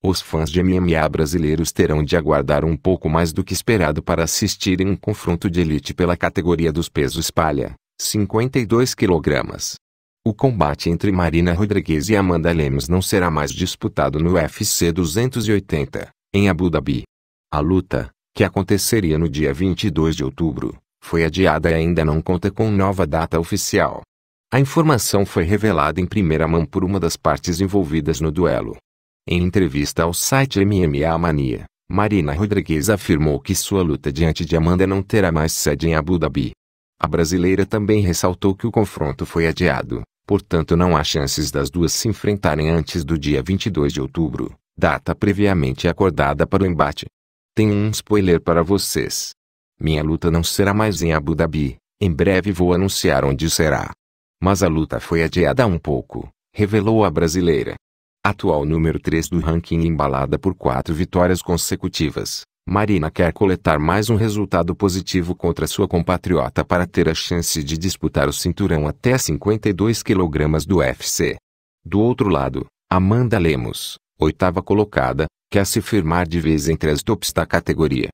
Os fãs de MMA brasileiros terão de aguardar um pouco mais do que esperado para assistirem um confronto de elite pela categoria dos pesos palha, 52 kg. O combate entre Marina Rodrigues e Amanda Lemos não será mais disputado no UFC 280, em Abu Dhabi. A luta, que aconteceria no dia 22 de outubro, foi adiada e ainda não conta com nova data oficial. A informação foi revelada em primeira mão por uma das partes envolvidas no duelo, em entrevista ao site MMA Mania, Marina Rodrigues afirmou que sua luta diante de Amanda não terá mais sede em Abu Dhabi. A brasileira também ressaltou que o confronto foi adiado, portanto não há chances das duas se enfrentarem antes do dia 22 de outubro, data previamente acordada para o embate. Tenho um spoiler para vocês. Minha luta não será mais em Abu Dhabi, em breve vou anunciar onde será. Mas a luta foi adiada um pouco, revelou a brasileira atual número 3 do ranking embalada por quatro vitórias consecutivas. Marina quer coletar mais um resultado positivo contra sua compatriota para ter a chance de disputar o cinturão até 52 kg do UFC. Do outro lado, Amanda Lemos, oitava colocada, quer se firmar de vez entre as tops da categoria.